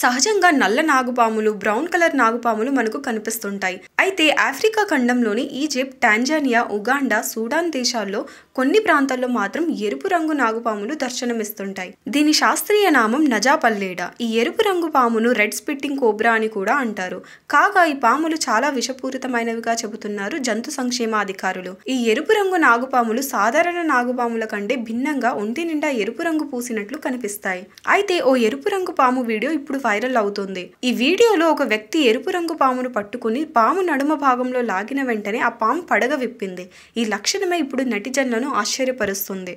సహజంగా నల్ల నాగుపాములు brown colour నాగుపాములు మనకు కనిపిస్తుంటాయి అయితే ఆఫ్రికా ఖండంలోని ఈజిప్ట్ టాంజానియా ఉగాండా సూడాన్ దేశాల్లో కొన్ని ప్రాంతాల్లో మాత్రం ఎరుపు రంగు నాగుపాములు దర్శనమిస్తుంటాయి దీని శాస్త్రీయ నామం నజాపల్లేడా ఈ ఎరుపు రంగు పామును రెడ్ స్పిట్టింగ్ కోబ్రా అని కూడా అంటారు కాగా ఈ పాములు చాలా విషపూరితమైనవిగా చెబుతున్నారు జంతు సంక్షేమ అధికారులు ఈ ఎరుపు రంగు నాగుపాములు సాధారణ నాగుపాముల కంటే భిన్నంగా ఒంటి నిండా ఎరుపు రంగు పూసినట్లు కనిపిస్తాయి అయితే ఓ ఎరుపు రంగు పాము వీడియో ఇప్పుడు వైరల్ అవుతుంది ఈ వీడియోలో ఒక వ్యక్తి ఎరుపు రంగు పామును పట్టుకుని పాము నడుమ భాగంలో లాగిన వెంటనే ఆ పాము పడగ విప్పింది ఈ లక్షణమే ఇప్పుడు నటిజన్లను ఆశ్చర్యపరుస్తుంది